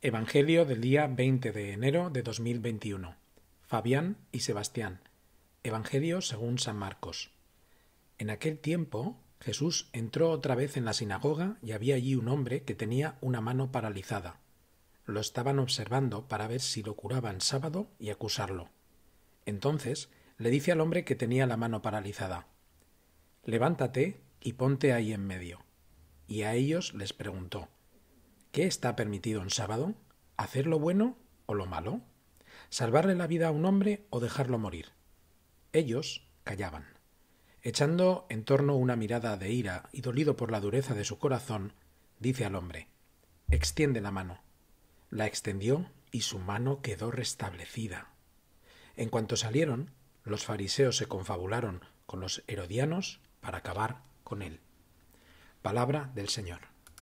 Evangelio del día 20 de enero de 2021. Fabián y Sebastián. Evangelio según San Marcos. En aquel tiempo Jesús entró otra vez en la sinagoga y había allí un hombre que tenía una mano paralizada. Lo estaban observando para ver si lo curaban sábado y acusarlo. Entonces le dice al hombre que tenía la mano paralizada Levántate y ponte ahí en medio. Y a ellos les preguntó ¿Qué está permitido en sábado? ¿Hacer lo bueno o lo malo? ¿Salvarle la vida a un hombre o dejarlo morir? Ellos callaban. Echando en torno una mirada de ira y dolido por la dureza de su corazón, dice al hombre Extiende la mano. La extendió y su mano quedó restablecida. En cuanto salieron, los fariseos se confabularon con los herodianos para acabar con él. Palabra del Señor.